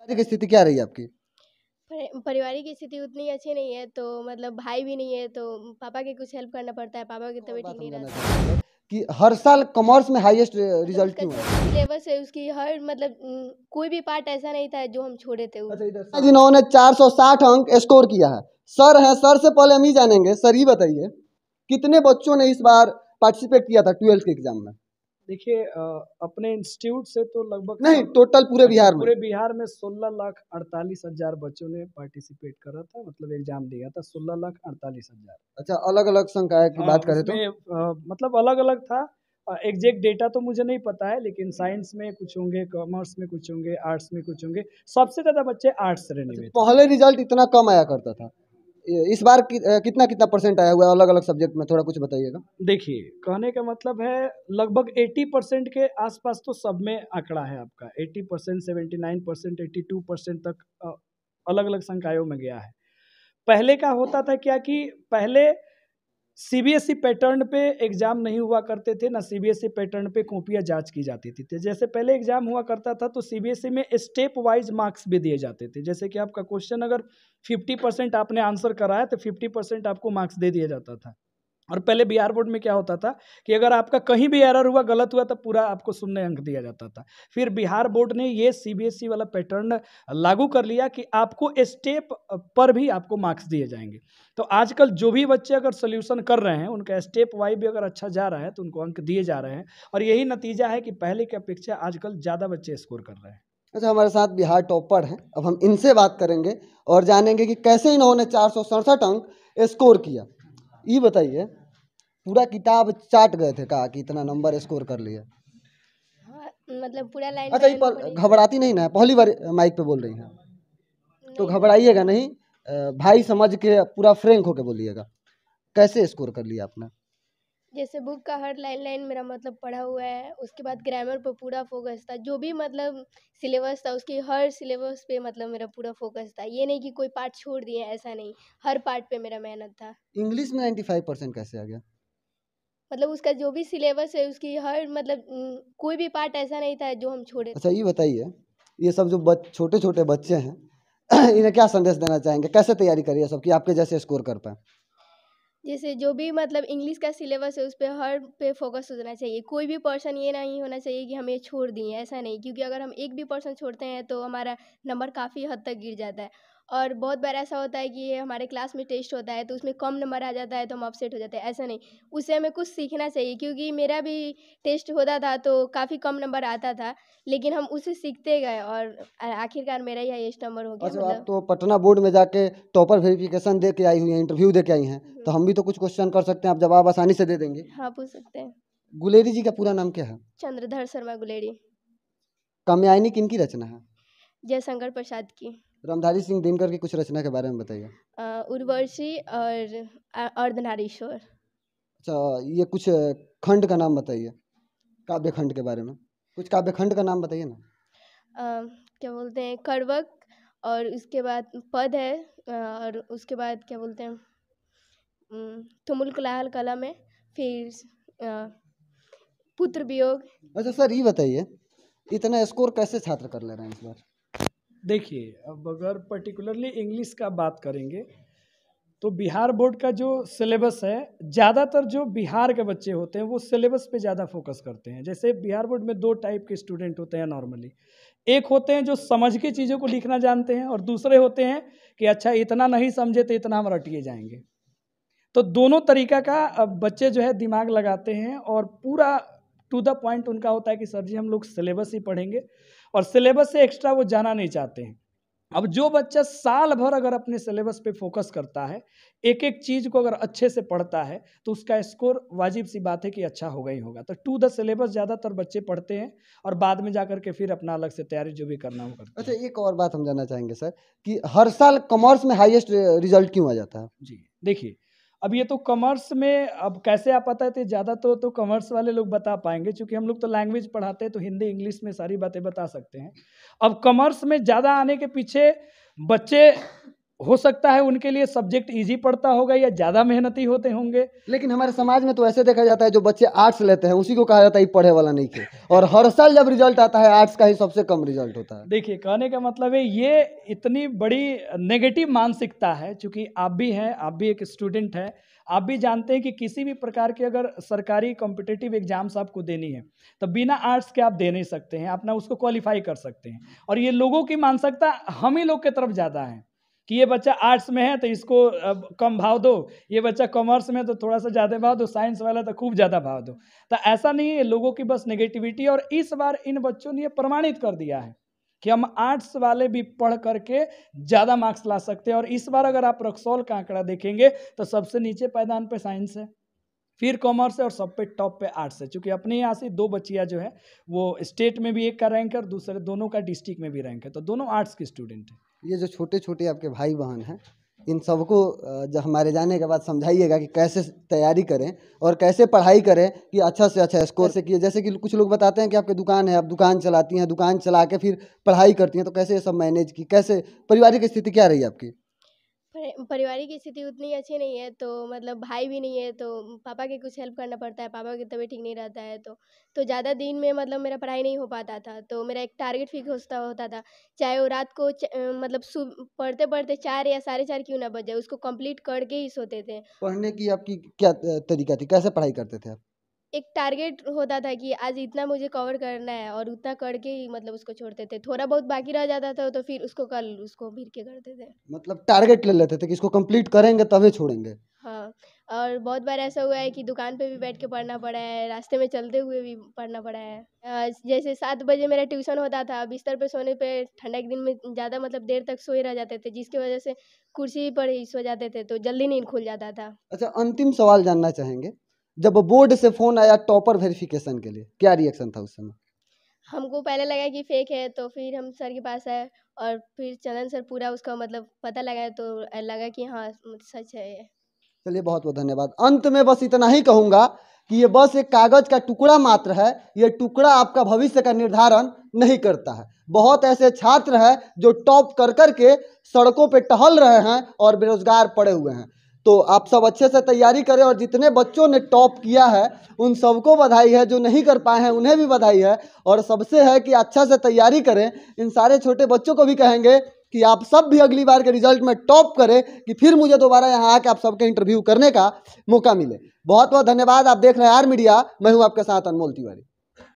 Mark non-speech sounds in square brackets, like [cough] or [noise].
पारिवारिक स्थिति क्या रही आपकी पारिवारिक स्थिति उतनी अच्छी नहीं है तो मतलब भाई भी नहीं है तो पापा के कुछ हेल्प करना पड़ता है पापा की तबीयत ठीक नहीं रहती कि हर साल कॉमर्स में हाईएस्ट रिजल्ट क्यों है सिलेबस है उसकी हर मतलब कोई भी पार्ट ऐसा नहीं था जो हम छोड़े थे अच्छा जिन्होंने 460 अंक स्कोर किया है सर है सर से पहले हम ही जानेंगे सर ही बताइए कितने बच्चों ने इस बार पार्टिसिपेट किया था ट्वेल्थ के एग्जाम में देखिए अपने इंस्टीट्यूट से तो लगभग नहीं टोटल पूरे बिहार में पूरे बिहार में सोलह लाख अड़तालीस हजार बच्चों ने पार्टिसिपेट करा था मतलब एग्जाम दिया था सोलह लाख अड़तालीस हजार अच्छा अलग अलग संकाय की हाँ, बात करें तो मतलब अलग अलग था एग्जैक्ट डेटा तो मुझे नहीं पता है लेकिन साइंस हम्म। में कुछ होंगे कॉमर्स में कुछ होंगे आर्ट्स में कुछ होंगे सबसे ज्यादा बच्चे आर्ट्स श्रेणी अच्छा, में पहले रिजल्ट इतना कम आया करता था इस बार कि, कितना कितना परसेंट आया हुआ है अलग अलग सब्जेक्ट में थोड़ा कुछ बताइएगा देखिए कहने का मतलब है लगभग 80 परसेंट के आसपास तो सब में आंकड़ा है आपका 80 percent seventy nine percent eighty two percent तक अलग अलग संकायों में गया है पहले का होता था क्या कि पहले सीबीएसई पैटर्न e पे एग्ज़ाम नहीं हुआ करते थे ना सीबीएसई पैटर्न e पे कॉपियाँ जांच की जाती थी जैसे पहले एग्ज़ाम हुआ करता था तो सीबीएसई e में स्टेप वाइज मार्क्स भी दिए जाते थे जैसे कि आपका क्वेश्चन अगर फिफ्टी परसेंट आपने आंसर कराया तो फिफ्टी परसेंट आपको मार्क्स दे दिया जाता था और पहले बिहार बोर्ड में क्या होता था कि अगर आपका कहीं भी एरर हुआ गलत हुआ तो पूरा आपको शून्य अंक दिया जाता था फिर बिहार बोर्ड ने ये सीबीएसई e वाला पैटर्न लागू कर लिया कि आपको स्टेप पर भी आपको मार्क्स दिए जाएंगे तो आजकल जो भी बच्चे अगर सोल्यूशन कर रहे हैं उनका स्टेप वाई भी अगर अच्छा जा रहा है तो उनको अंक दिए जा रहे हैं और यही नतीजा है कि पहले की अपेक्षा आजकल ज़्यादा बच्चे स्कोर कर रहे हैं अच्छा हमारे साथ बिहार टॉपर हैं अब हम इनसे बात करेंगे और जानेंगे कि कैसे इन्होंने चार अंक स्कोर किया ये बताइए पूरा किताब चाट गए थे कहा कि इतना नंबर स्कोर कर लिया हाँ, मतलब पूरा लाइन अच्छा ये घबराती नहीं ना पहली बार माइक पे बोल रही हैं तो घबराइएगा नहीं भाई समझ के पूरा फ्रेंक होके बोलिएगा कैसे स्कोर कर लिया आपने जैसे बुक का हर लाइन लाइन मेरा मतलब पढ़ा हुआ है उसके बाद ग्रामर पर पूरा फोकस था जो भी मतलब सिलेबस था उसकी हर सिलेबस पे मतलब मेरा पूरा फोकस था ये नहीं कि कोई पार्ट छोड़ दिए ऐसा नहीं हर पार्ट पे मेरा मेहनत था इंग्लिश में नाइन्टी फाइव परसेंट कैसे आ गया मतलब उसका जो भी सिलेबस है उसकी हर मतलब कोई भी पार्ट ऐसा नहीं था जो हम छोड़े अच्छा ये बताइए ये सब जो छोटे छोटे बच्चे हैं [clears throat] इन्हें क्या संदेश देना चाहेंगे कैसे तैयारी करिए सब कि आपके जैसे स्कोर कर पाए जैसे जो भी मतलब इंग्लिश का सिलेबस है उस पर हर पे फोकस हो जाना चाहिए कोई भी पर्सन ये नहीं होना चाहिए कि हम ये छोड़ दिए ऐसा नहीं क्योंकि अगर हम एक भी पर्सन छोड़ते हैं तो हमारा नंबर काफ़ी हद तक गिर जाता है और बहुत बार ऐसा होता है कि ये हमारे क्लास में टेस्ट होता है तो उसमें कम नंबर आ जाता है तो हम अपसेट हो जाते हैं ऐसा नहीं उससे हमें कुछ सीखना चाहिए क्योंकि मेरा भी टेस्ट होता था तो काफ़ी कम नंबर आता था लेकिन हम उसे सीखते गए और आखिरकार मेरा ही हाइस्ट नंबर हो गया अच्छा मतलब। आप तो पटना बोर्ड में जाके टॉपर वेरीफिकेशन दे के आई हुई हैं इंटरव्यू दे के आई हैं तो हम्म। हम भी तो कुछ क्वेश्चन कर सकते हैं आप जवाब आसानी से दे देंगे हाँ पूछ सकते हैं गुलेरी जी का पूरा नाम क्या है चंद्रधर शर्मा गुलेरी कामयानी किन की रचना है जयशंकर प्रसाद की रामधारी सिंह दिनकर की कुछ रचना के बारे में बताइए उर्वशी और अर्धनारीश्वर अच्छा ये कुछ खंड का नाम बताइए काव्य खंड के बारे में कुछ काव्य खंड का नाम बताइए ना आ, क्या बोलते हैं करवक और उसके बाद पद है और उसके बाद क्या बोलते हैं तुमुल कलाल कला में फिर पुत्र वियोग अच्छा सर ये बताइए इतना स्कोर कैसे छात्र कर ले रहे हैं इस बार देखिए अब अगर पर्टिकुलरली इंग्लिश का बात करेंगे तो बिहार बोर्ड का जो सिलेबस है ज़्यादातर जो बिहार के बच्चे होते हैं वो सिलेबस पे ज़्यादा फोकस करते हैं जैसे बिहार बोर्ड में दो टाइप के स्टूडेंट होते हैं नॉर्मली एक होते हैं जो समझ के चीज़ों को लिखना जानते हैं और दूसरे होते हैं कि अच्छा इतना नहीं समझे तो इतना हम रटिए जाएंगे तो दोनों तरीका का बच्चे जो है दिमाग लगाते हैं और पूरा टू द पॉइंट उनका होता है कि सर जी हम लोग सिलेबस ही पढ़ेंगे और सिलेबस से एक्स्ट्रा वो जाना नहीं चाहते हैं अब जो बच्चा साल भर अगर अपने सिलेबस पे फोकस करता है एक एक चीज़ को अगर अच्छे से पढ़ता है तो उसका स्कोर वाजिब सी बात है कि अच्छा होगा ही होगा तो टू द सिलेबस ज़्यादातर बच्चे पढ़ते हैं और बाद में जा के फिर अपना अलग से तैयारी जो भी करना हो अच्छा एक और बात हम जानना चाहेंगे सर कि हर साल कॉमर्स में हाइएस्ट रिजल्ट क्यों आ जाता है जी देखिए अब ये तो कॉमर्स में अब कैसे आप पता थे ज़्यादा तो तो कॉमर्स वाले लोग बता पाएंगे क्योंकि हम लोग तो लैंग्वेज पढ़ाते हैं तो हिंदी इंग्लिश में सारी बातें बता सकते हैं अब कॉमर्स में ज़्यादा आने के पीछे बच्चे हो सकता है उनके लिए सब्जेक्ट इजी पड़ता होगा या ज्यादा मेहनती होते होंगे लेकिन हमारे समाज में तो ऐसे देखा जाता है जो बच्चे आर्ट्स लेते हैं उसी को कहा जाता है पढ़े वाला नहीं थे और हर साल जब रिजल्ट आता है आर्ट्स का ही सबसे कम रिजल्ट होता है देखिए कहने का मतलब है ये इतनी बड़ी नेगेटिव मानसिकता है चूँकि आप भी हैं आप भी एक स्टूडेंट हैं आप भी जानते हैं कि किसी भी प्रकार के अगर सरकारी कॉम्पिटेटिव एग्जाम्स आपको देनी है तो बिना आर्ट्स के आप दे नहीं सकते हैं अपना उसको क्वालिफाई कर सकते हैं और ये लोगों की मानसिकता हम ही लोग के तरफ ज़्यादा है कि ये बच्चा आर्ट्स में है तो इसको कम भाव दो ये बच्चा कॉमर्स में तो थोड़ा सा ज़्यादा भाव दो साइंस वाला तो खूब ज़्यादा भाव दो तो ऐसा नहीं है लोगों की बस नेगेटिविटी और इस बार इन बच्चों ने ये प्रमाणित कर दिया है कि हम आर्ट्स वाले भी पढ़ करके ज़्यादा मार्क्स ला सकते हैं और इस बार अगर आप रक्सौल का आंकड़ा देखेंगे तो सबसे नीचे पैदान पर साइंस है फिर कॉमर्स है और सब पे टॉप पे आर्ट्स है क्योंकि अपने यहाँ से दो बच्चियाँ जो है वो स्टेट में भी एक का रैंक है और दूसरे दोनों का डिस्ट्रिक्ट में भी रैंक है तो दोनों आर्ट्स के स्टूडेंट हैं ये जो छोटे छोटे आपके भाई बहन हैं इन सबको जब हमारे जाने के बाद समझाइएगा कि कैसे तैयारी करें और कैसे पढ़ाई करें कि अच्छा से अच्छा स्कोर से किए जैसे कि कुछ लोग बताते हैं कि आपके दुकान है आप दुकान चलाती हैं दुकान चला के फिर पढ़ाई करती हैं तो कैसे ये सब मैनेज की कैसे पारिवारिक स्थिति क्या रही आपकी पारिवारिक स्थिति उतनी अच्छी नहीं है तो मतलब भाई भी नहीं है तो पापा के कुछ हेल्प करना पड़ता है पापा की तबीयत ठीक नहीं रहता है तो तो ज़्यादा दिन में मतलब मेरा पढ़ाई नहीं हो पाता था तो मेरा एक टारगेट फिक्स होता होता था चाहे वो रात को मतलब पढ़ते पढ़ते चार या साढ़े चार क्यों ना बज जाए उसको कम्प्लीट करके ही सोते थे पढ़ने की आपकी क्या तरीका थी कैसे पढ़ाई करते थे आप एक टारगेट होता था कि आज इतना मुझे कवर करना है और उतना करके ही मतलब उसको छोड़ते थे थोड़ा बहुत बाकी रह जाता था तो फिर उसको कल उसको भीड़ के करते थे मतलब टारगेट ले लेते थे कि इसको कंप्लीट करेंगे तभी छोड़ेंगे हाँ और बहुत बार ऐसा हुआ है कि दुकान पे भी बैठ के पढ़ना पड़ा है रास्ते में चलते हुए भी पढ़ना पड़ा है जैसे सात बजे मेरा ट्यूशन होता था बिस्तर पे सोने पे ठंडा के दिन में ज़्यादा मतलब देर तक सोए रह जाते थे जिसकी वजह से कुर्सी पर ही सो जाते थे तो जल्दी नींद खुल जाता था अच्छा अंतिम सवाल जानना चाहेंगे जब बोर्ड से फोन आया टॉपर वेरिफिकेशन के लिए क्या रिएक्शन था उस समय हमको पहले लगा कि फेक है तो फिर हम सर के पास आए और फिर चंदन सर पूरा उसका मतलब पता लगाया तो लगा कि हाँ मतलब सच है ये चलिए बहुत बहुत धन्यवाद अंत में बस इतना ही कहूंगा कि ये बस एक कागज का टुकड़ा मात्र है ये टुकड़ा आपका भविष्य का निर्धारण नहीं करता है बहुत ऐसे छात्र हैं जो टॉप कर कर के सड़कों पे टहल रहे हैं और बेरोजगार पड़े हुए हैं तो आप सब अच्छे से तैयारी करें और जितने बच्चों ने टॉप किया है उन सबको बधाई है जो नहीं कर पाए हैं उन्हें भी बधाई है और सबसे है कि अच्छा से तैयारी करें इन सारे छोटे बच्चों को भी कहेंगे कि आप सब भी अगली बार के रिजल्ट में टॉप करें कि फिर मुझे दोबारा यहाँ आके आप सबके इंटरव्यू करने का मौका मिले बहुत बहुत धन्यवाद आप देख रहे हैं आर मीडिया मैं हूँ आपके साथ अनमोल तिवारी